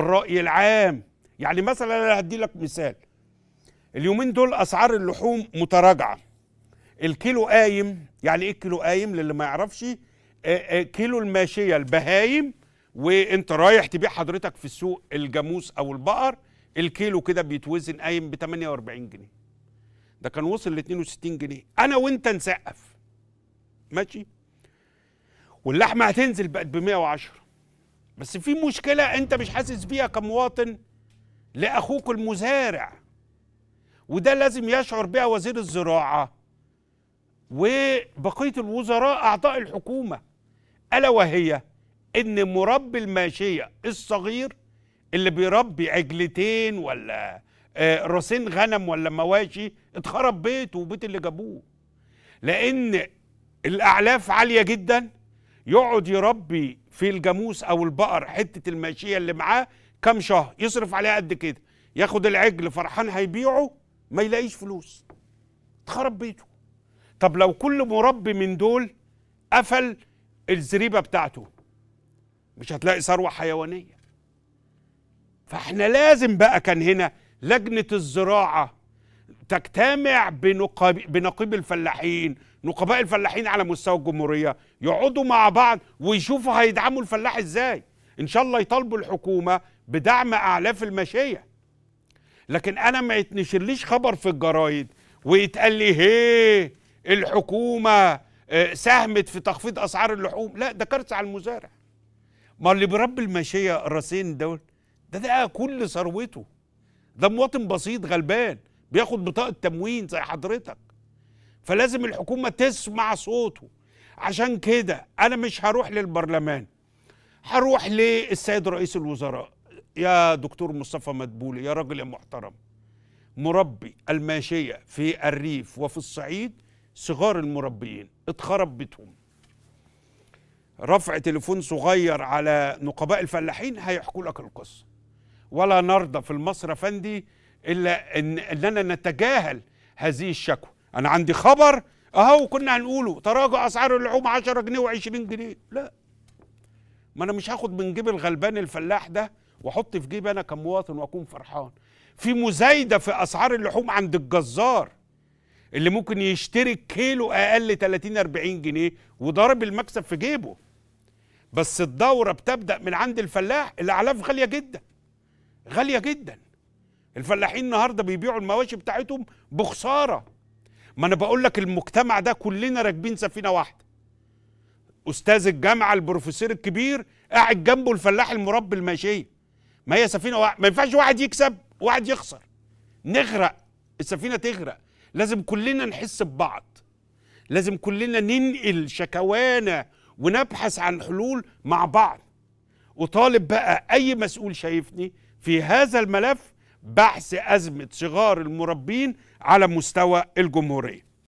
الرأي العام يعني مثلا أنا هدي لك مثال اليومين دول أسعار اللحوم متراجعة الكيلو قايم يعني إيه الكيلو قايم للي ما يعرفش كيلو الماشية البهايم وانت رايح تبيع حضرتك في السوق الجاموس او البقر الكيلو كده بيتوزن قايم ب 48 جنيه ده كان وصل ل 62 جنيه انا وانت نسقف ماشي واللحمه هتنزل بقت ب 110 بس في مشكلة أنت مش حاسس بيها كمواطن لأخوك المزارع وده لازم يشعر بها وزير الزراعة وبقية الوزراء أعضاء الحكومة ألا وهي إن مربي الماشية الصغير اللي بيربي عجلتين ولا آه، راسين غنم ولا مواشي اتخرب بيته وبيت اللي جابوه لأن الأعلاف عالية جدا يقعد يربي في الجاموس او البقر حته الماشيه اللي معاه كام شهر يصرف عليها قد كده ياخد العجل فرحان هيبيعه ما يلاقيش فلوس تخرب بيته طب لو كل مربي من دول قفل الزريبه بتاعته مش هتلاقي ثروه حيوانيه فاحنا لازم بقى كان هنا لجنه الزراعه تجتمع بنقاب بنقيب الفلاحين نقباء الفلاحين على مستوى الجمهوريه يقعدوا مع بعض ويشوفوا هيدعموا الفلاح ازاي ان شاء الله يطالبوا الحكومه بدعم اعلاف الماشيه لكن انا ما يتنشرليش خبر في الجرايد ويتقال لي هي الحكومه آه، ساهمت في تخفيض اسعار اللحوم لا ده كارثه على المزارع ما اللي برب الماشيه الراسين دول ده ده كل ثروته ده مواطن بسيط غلبان بياخد بطاقه تموين زي حضرتك فلازم الحكومه تسمع صوته عشان كده انا مش هروح للبرلمان هروح للسيد رئيس الوزراء يا دكتور مصطفى مدبولي يا راجل يا محترم مربي الماشيه في الريف وفي الصعيد صغار المربيين اتخرب بيتهم رفع تليفون صغير على نقباء الفلاحين هيحكوا لك القصه ولا نرضى في المصرف فندي الا ان اننا نتجاهل هذه الشكوى انا عندي خبر اهو كنا هنقوله تراجع اسعار اللحوم 10 جنيه و20 جنيه لا ما انا مش هاخد من جيب الغلبان الفلاح ده واحط في جيبي انا كمواطن واكون فرحان في مزايده في اسعار اللحوم عند الجزار اللي ممكن يشتري كيلو اقل 30 40 جنيه وضارب المكسب في جيبه بس الدوره بتبدا من عند الفلاح الاعلاف غاليه جدا غاليه جدا الفلاحين النهارده بيبيعوا المواشي بتاعتهم بخساره ما انا بقول لك المجتمع ده كلنا راكبين سفينه واحده استاذ الجامعه البروفيسور الكبير قاعد جنبه الفلاح المربي الماشيه ما هي سفينه واحد. ما ينفعش واحد يكسب واحد يخسر نغرق السفينه تغرق لازم كلنا نحس ببعض لازم كلنا ننقل شكوانا ونبحث عن حلول مع بعض وطالب بقى اي مسؤول شايفني في هذا الملف بحث أزمة صغار المربين على مستوى الجمهورية